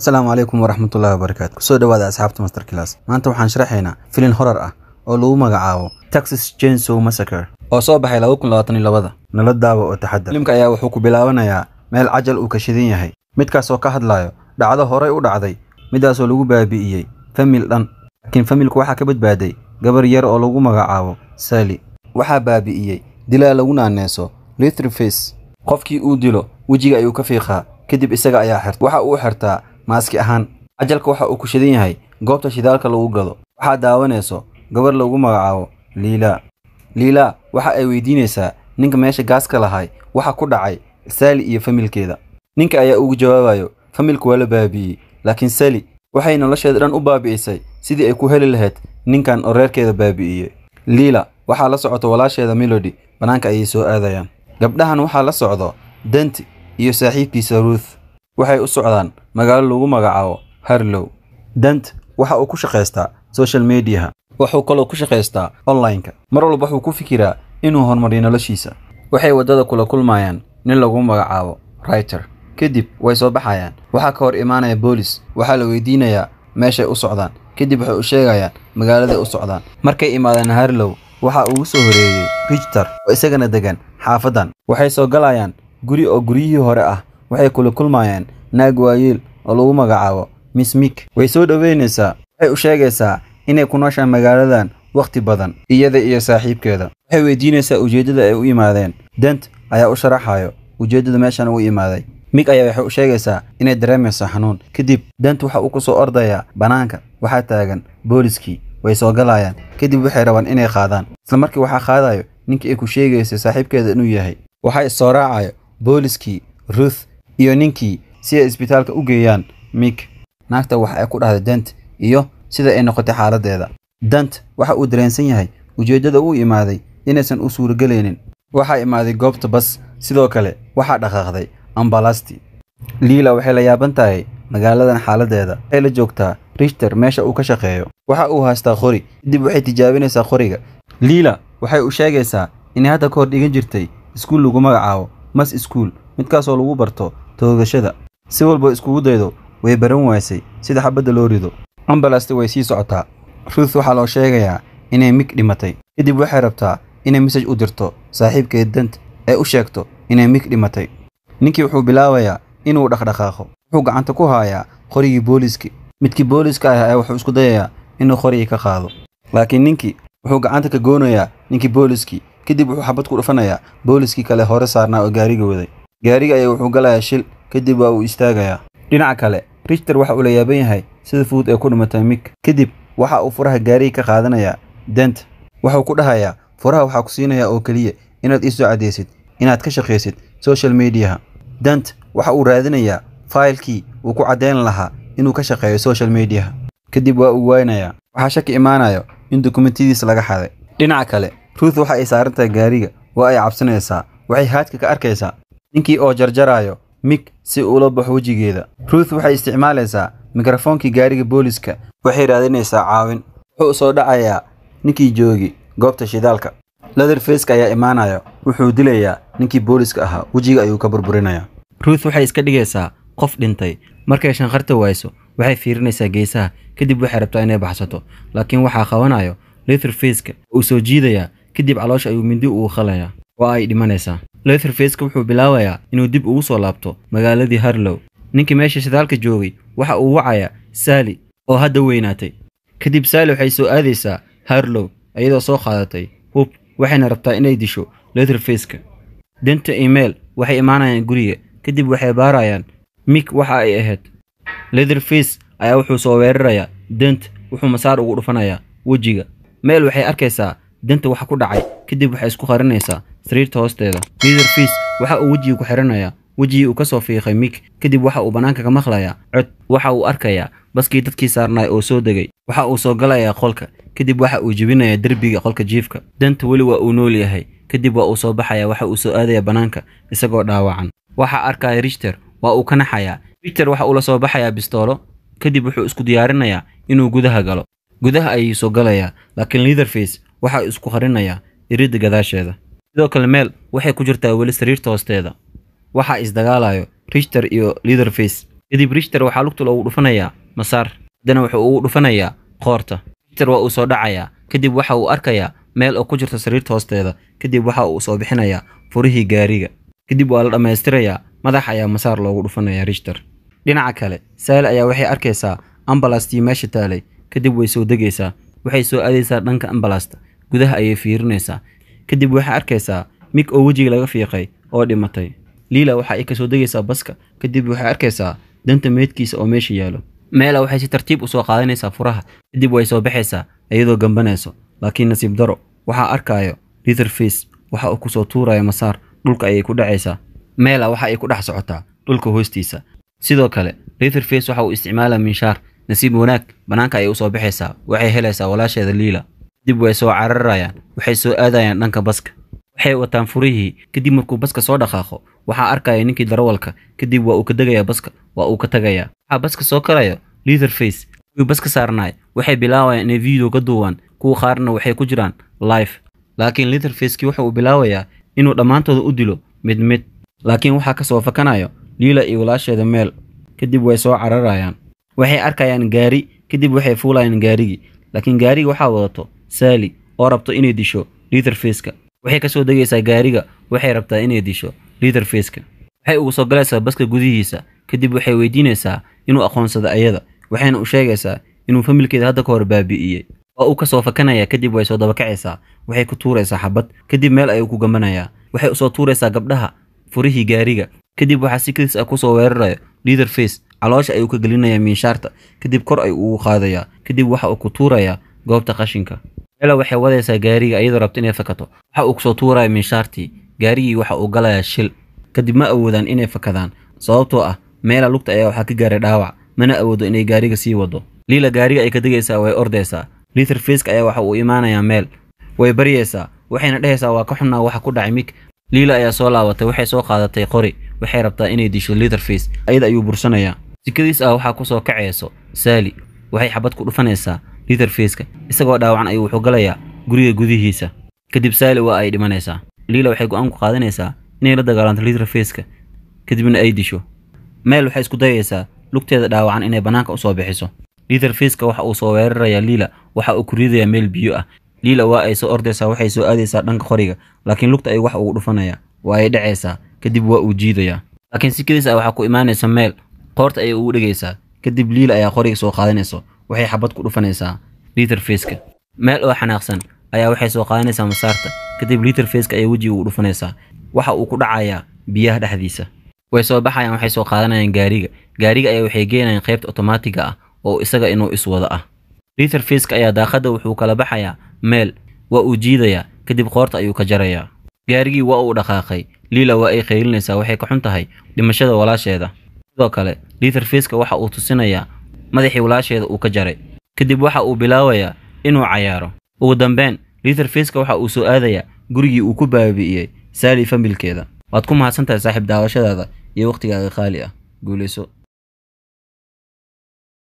asalaamu calaykum waraxmatullahi wabarakaatu kusoo dhawaada asxaabta master class maanta waxaan sharaxaynaa filin horar ah oo lagu magacaabo taxis jensow massacre oo soo baxay nala daawo oo taxadar filimka ayaa wuxuu ku bilaabanayaa meel cajal uu kashidan yahay midkaasoo ka hadlaayo dhacdo horay u dhacday midaasoo lagu baabi'iyey famil dhan laakiin familku waxaa ka badbaaday gabar yar oo lagu magacaabo sali waxaa baabi'iyey dilaa lagu naaneeso litrifis qofkii uu dilo wejiga ayuu ka fiiqaa kadib isaga ayaa xirta waxa uu xirtaa maaski ahaan cajalka waxa uu ku shidan yahay goobta shidaalka lagu gado waxaa daawanayso gabar lagu magacaabo liilaa liilaa waxa ay weydiinaysaa ninka meesha gaaska lahay waxa ku dhacay saali iyo familkeeda ninka ayaa ugu jawaabayo familka waa la baabi'iyey laakiin sali waxay nolosheeda dhan u baabi'isay sidii ay ku heli lahayd ninkan oo reerkeeda baabi'iyey liila waxaa la socoto walaasheeda melody bannaanka ayay soo aadayaan gabdhahan waxaa la socdo danti iyo saaxiibkiisa ruuth waxay u socdaan magaalo lagu magacaabo harlow dant waxa uu ku shaqaystaa social mediaha wuxuu kaloo ku shaqaystaa onlineka mar walba wuxuu ku fikiraa inuu horumariyo noloshiisa waxay waddada kula kulmayaan nin lagu magacaabo riter kadib way soo baxayaan waxaa ka hor imaanaya boolis waxaa la weydiinayaa meeshay u socdaan kadib waxay u sheegayaan magaaladay u socdaan markay imaadeen harlow waxaa ugu soo horeeyey richter oo isagana degan xaafaddan waxay soo galayaan guri oo guryihii hore ah waxay kula kulmayaan naag waayeel oo lagu magacaabo miss mik way soo dhoweynaysaa waxay u sheegaysaa inay ku nooshaan magaaladan wakhti badan iyada iyo saaxiibkeeda waxay weydiinaysaa ujeeddada ay u yimaadeen dent ayaa u sharaxayo ujeeddada meeshan ugu imaaday mik ayaa waxay u sheegaysaa inay dareemayso xanuun kadib dent waxa uu ku soo ordayaa bannaanka waxaa taagan booliskii way soo galayaan kadib waxay rabaan inay qaadaan isla markii waxaa qaadayo ninkii ay ku sheegaysay saaxiibkeeda inuu yahay waxaa isoo raacayo booliskii ruth iyo ninkii si ay isbitaalka u geeyaan mik naagta wax ay ku dhahday dent iyo sida ay noqotay xaaladeeda dent waxa uu dareensan yahay ujeeddada uu imaaday inaysan u suuragelaynin waxaa imaaday goobta bas sidoo kale waxaa dhaqaaqday ambalasti liila waxay la yaaban tahay magaaladan xaaladdeeda waxay la joogtaa richter meesha uu ka shaqeeyo waxa uu haystaa qori kadib waxay tijaabinaysaa qoriga liila waxay u sheegaysaa inay hadda ka hor dhigan jirtay iskuul lagu magacaabo mas iskuul midkaasoo lagu barto toogashada si walba iskugu daydo way baran waysay sida xabadda loo rido ambalasta way sii socotaa ruth waxaa loo sheegayaa inay mig dhimatay kadib waxay rabtaa inay misaj u dirto saaxiibkee dant ee u sheegto inay mig dhimatay ninkii wuxuu bilaabayaa inuu dhaqdhaqaaqo wuxuu gacanta ku haayaa qorigii booliiskii midkii booliiska ah ayaa wuxuu isku dayayaa inuu qorigii ka qaado laakiin ninkii wuxuu gacanta ka goonayaa ninkii booliiskii kadib wuxuu xabad ku dhufanayaa booliiskii kale hore saarnaa oo gaariga waday gaariga ayaa wuxuu galayaa shil kadib waa uu istaagayaa dhinaca kale richter waxa uu la yaaban yahay sida fuud ee ku dhimatay mik kadib waxa uu furaha gaariga ka qaadanayaa deenta wuxuu ku dhahayaa furaha waxaa ku siinayaa oo keliya inaad ii soo caddaysid inaad ka shaqaysid social mediaha dent waxa uu raadinayaa faylkii uu ku caddayn lahaa inuu ka shaqeeyo social mediaha kadib waa uu waynayaa waxaa shaki imaanayo in dukumentiyadiis laga xaday dhinaca kale ruuth waxa ay saarantahay gaariga waa ay cabsanaysaa waxay haadka ka arkaysaa ninkii oo jarjarayo mig si uula baxo wejigeeda ruuth waxay isticmaalaysaa mikrofoonkii gaariga booliska waxay raadinaysaa caawin wuxuu soo dhacayaa ninkii joogi goobta shidaalka leatherfacek ayaa imaanaya wuxuu dilayaa ninkii booliska ahaa wejiga ayuu ka burburinayaa ruuth waxay iska dhigaysaa qof dhintay markay shanqarta waayso waxay fiirinaysaa geesaha kadib waxay rabtaa inay baxsato laakiin waxaa qabanayo leatherfaceka uu soo jiidayaa kadib caloosha ayuu mindi uu khalayaa oo ay dhimanaysaa Leatherface wuxuu bilaabayaa inuu dib ugu soo laabto magaaladii Harlow ninkii meesha shidaalka joogay waxa uu wacayaa Sally oo hadda weynaatay kadib Sally waxay soo aadaysaa Harlow iyadoo soo qaadatay hub waxayna rabtaa inay disho Leatherface-ka danta email waxay imaanayaan guriga kadib waxay baarayaan mik waxa ay ahayd Leatherface ayaa wuxuu soo weerarayaa dant wuxuu masaar ugu dhufanayaa wejiga meel waxay arkaysaa danta waxa ku dhacay kadib waxay isku qarinaysaa sariirta hoosteeda mider fiis waxa uu wejigii ku xidhanayaa wejigii uu ka soo fiiqay mik kadib waxa uu bannaanka ka maqlayaa cod waxa uu arkayaa baskii dadkii saarnaay oo soo degay waxa uu soo galayaa qolka kadib waxa uu jibinayaa derbiga qolka jiifka danta weli waa uu nool yahay kadib waa uu soo baxayaa waxa uu soo aadayaa bannaanka isagoo dhaawacan waxaa arkaya richter waa uu ka naxayaa richter waxa uula soo baxayaa bistoolo kadib wuxuu isku diyaarinayaa inuu gudaha galo gudaha ayuu soo galayaa laakiin liderface waxa uu isku qarinayaa iridda gadaasheeda sidoo kale meel waxay ku jirtaa weli sariirta hoosteeda waxaa isdagaalayo richter iyo liderface kadib richter waxaa lugta loogu dhufanayaa masaar haddana wuxuu ugu dhufanayaa qoorta richter waa uu soo dhacayaa kadib waxa uu arkayaa meel oo ku jirta sariirta hoosteeda kadib waxa uu soo bixinayaa furihii gaariga kadib waa la dhammaystirayaa madax ayaa masaar loogu dhufanayaa richter dhinaca kale saal ayaa waxay arkaysaa ambalastii meesha taalay kadib way soo degaysaa waxay soo aadaysaa dhanka ambalasta gudaha ayay fiirinaysaa kadib waxaa arkaysaa mig oo wejiga laga fiiqay oo dhimatay liila waxa ay kasoo degaysaa baska kadib waxay arkaysaa danta meydkiisa oo meesha yaallo meela waxay si tartiib usoo qaadanaysaa furaha kadib way soo baxaysaa iyadoo gambanayso laakiin nasiib daro waxaa arkaayo litherface waxa uu kusoo tuuraya masaar dhulka ayay ku dhacaysaa meela waxa ay ku dhex socotaa dhulka hoostiisa sidoo kale litherface waxa uu isticmaalaa minshaar nasiib wanaag bannaanka ayay u soo baxaysaa waxay helaysaa walaasheeda liila dib way soo cararayaan waxay soo aadayaan dhanka baska waxay wataan furihii kadib markuu baska soo dhaqaaqo waxaa arkaya ninkii darawalka kadib waa uu ka degayaa baska waa uu ka tagayaa waxaa baska soo karaya leatherface kuwii baska saarnaay waxay bilaabayaan inay video ka duuwaan kuwa qaarna waxay ku jiraan life laakiin leatherfacekii waxa uu bilaabayaa inuu dhammaantooda u dilo mid mid laakiin waxaa ka soo fakanaya liila iyo walaasheeda meel kadib way soo cararayaan waxay arkayaan gaari kadib waxay fuulayaan gaarigii laakiin gaarigii waxaa wadato saali oo rabto inay disho liiterfaceka waxay kasoo degaysaa gaariga waxay rabtaa inay disho liiterfaceka waxay ugu soo galaysaa baska gudihiisa kadib waxay weydiinaysaa inuu aqoonsado ayada waxayna u sheegaysaa inuu familkeeda hadda ka hor baabi'iyey waa uu ka soo fakanaya kadib way soo dabakacaysaa waxay ku tuuraysaa xabad kadib meel ayuu ku gamanayaa waxay usoo tuuraysaa gabdhaha furihii gaariga kadib waxaa si kaliis ah kusoo weerarayo liiterface caloosha ayuu ka gelinayaa miinshaarta kadib kor ayuu ugu qaadayaa kadib waxa uu ku tuurayaa goobta qashinka Raila waxay wadaysaa gaariga iyadoo rabta inay fakato. Waxa uu kusoo soo tuuraya minshaartii. Gaarigii waxa uu galayaa shil. Kadib ma awoodaan inay fakadaan sababtoo ah meela lugta ayaa waxaa ka gaaray dhaawac. Mana awoodo inay gaariga sii wado. Liila gaariga ay ka degaysaa way ordaysaa. Liiter Fisk ayaa waxa uu imaanayaa meel. Way baryaysaa. Waxayna dhehaysaa waa ka xunnaa waxa ku dhacay mik. Liila ayaa soo laabatay waxay soo qaadatay qori. Waxay rabtaa inay disho Liiter Fisk. Ayada ayuu bursanayaa. Sikadiis ah waxaa ku soo kacayso saali Waxay xabad ku dhufanaysaa liiterfeska isagoo dhaawacan ayuu wuxuu galayaa guriga gudihiisa kadib saali waa ay dhimanaysaa lila waxay go'aan ku qaadanaysaa inay la dagaalanto liiterfeska kadibna ay disho meel waxay isku dayaysaa lugteeda dhaawacan inay bannaanka usoo soo bixiso liiterfeska waxa uu soo weerarayaa lila waxa uu ku ridayaa meel biyo ah liila waa ay soo ordaysaa waxay soo aadaysaa dhanka qoriga laakiin lugta ay wax ugu dhufanayaa waa ay dhacaysaa kadib waa uu jiidayaa laakiin si keliis ah waxaa ku imaanaysa meel qoorta ayay ugu dhegaysaa kadib liila ayaa qoriga soo qaadanayso waxay xabad ku dhufanaysaa liiter feeska meel oo xanaaqsan ayaa waxay soo qaadanaysaa masaarta kadib liiter feeska ayay wejiga ugu dhufanaysaa waxa uu ku dhacayaa biyaha dhexdiisa way soo baxayaan waxay soo qaadanayaan gaariga gaariga ayaa waxay geenayaan qaybta otomaatiga ah oo isaga inuu iswado ah liiter feeska ayaa daaqadda wuxuu kala baxayaa meel waa uu jiidayaa kadib qoorta ayuu ka jarayaa gaarigii waa uu dhaqaaqay liila waa ay qaylinaysaa waxay ka xun tahay dhimashada walaasheeda sidoo kale liiter feeska waxa uu tusinayaa madaxii walaasheeda uu ka jaray kadib waxa uu bilaabayaa inuu cayaaro ugu dambeyn liiterfiiska waxa uu soo aadayaa gurigii uu ku baabi'iyey saali familkeeda waad ku mahadsantahay saaxiib daawashadaada iyo wakhtigaaga khaali ah guulayso